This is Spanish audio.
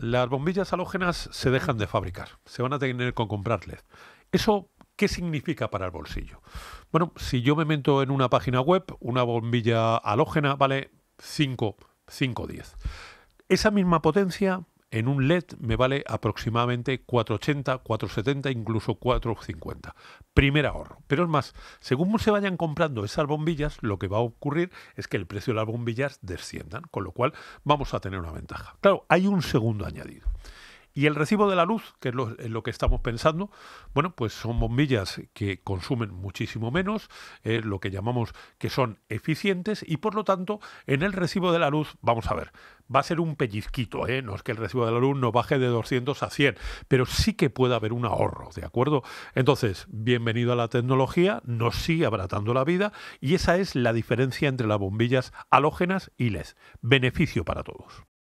las bombillas halógenas se dejan de fabricar, se van a tener que comprarles. ¿Eso qué significa para el bolsillo? Bueno, si yo me meto en una página web, una bombilla halógena vale 5, 5, 10. Esa misma potencia en un LED me vale aproximadamente 480, 470, incluso 450. Primer ahorro. Pero es más, según se vayan comprando esas bombillas, lo que va a ocurrir es que el precio de las bombillas desciendan, con lo cual vamos a tener una ventaja. Claro, hay un segundo añadido. Y el recibo de la luz, que es lo, que estamos pensando, bueno, pues son bombillas que consumen muchísimo menos, eh, lo que llamamos que son eficientes y por lo tanto en el recibo de la luz, vamos a ver, va a ser un pellizquito, ¿eh? no es que el recibo de la luz no baje de 200 a 100, pero sí que puede haber un ahorro, ¿de acuerdo? Entonces, bienvenido a la tecnología, nos sigue abratando la vida y esa es la diferencia entre las bombillas halógenas y LED. Beneficio para todos.